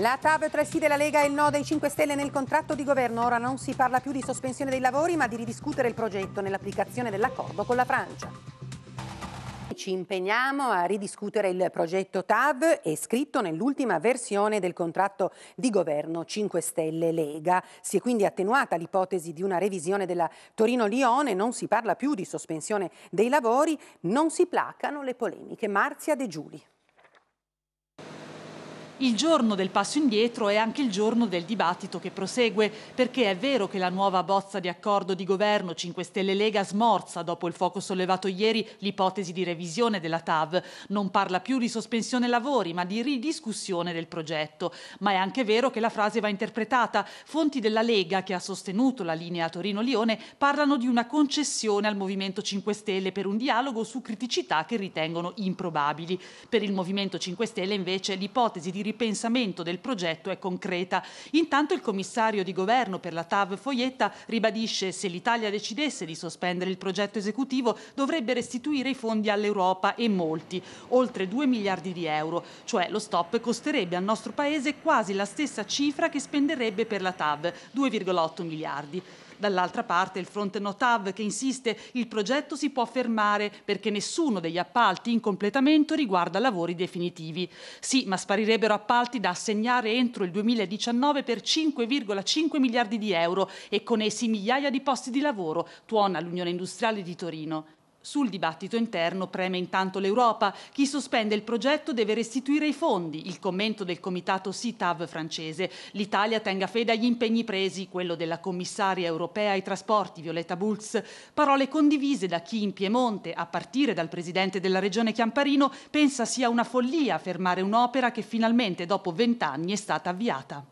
La TAV tra il sì della Lega e il no dei 5 Stelle nel contratto di governo. Ora non si parla più di sospensione dei lavori, ma di ridiscutere il progetto nell'applicazione dell'accordo con la Francia. Ci impegniamo a ridiscutere il progetto TAV è scritto nell'ultima versione del contratto di governo 5 Stelle Lega. Si è quindi attenuata l'ipotesi di una revisione della Torino-Lione, non si parla più di sospensione dei lavori, non si placano le polemiche. Marzia De Giuli il giorno del passo indietro è anche il giorno del dibattito che prosegue, perché è vero che la nuova bozza di accordo di governo 5 Stelle Lega smorza, dopo il fuoco sollevato ieri, l'ipotesi di revisione della TAV. Non parla più di sospensione lavori, ma di ridiscussione del progetto. Ma è anche vero che la frase va interpretata. Fonti della Lega, che ha sostenuto la linea Torino-Lione, parlano di una concessione al Movimento 5 Stelle per un dialogo su criticità che ritengono improbabili. Per il Movimento 5 Stelle, invece, l'ipotesi di ripensamento del progetto è concreta. Intanto il commissario di governo per la TAV Foglietta ribadisce se l'Italia decidesse di sospendere il progetto esecutivo dovrebbe restituire i fondi all'Europa e molti, oltre 2 miliardi di euro, cioè lo stop costerebbe al nostro Paese quasi la stessa cifra che spenderebbe per la TAV, 2,8 miliardi. Dall'altra parte il fronte Notav che insiste il progetto si può fermare perché nessuno degli appalti in completamento riguarda lavori definitivi. Sì, ma sparirebbero appalti da assegnare entro il 2019 per 5,5 miliardi di euro e con essi migliaia di posti di lavoro, tuona l'Unione Industriale di Torino. Sul dibattito interno preme intanto l'Europa. Chi sospende il progetto deve restituire i fondi, il commento del comitato CITAV francese. L'Italia tenga fede agli impegni presi, quello della commissaria europea ai trasporti Violetta Bulz. Parole condivise da chi in Piemonte, a partire dal presidente della regione Chiamparino, pensa sia una follia fermare un'opera che finalmente dopo vent'anni è stata avviata.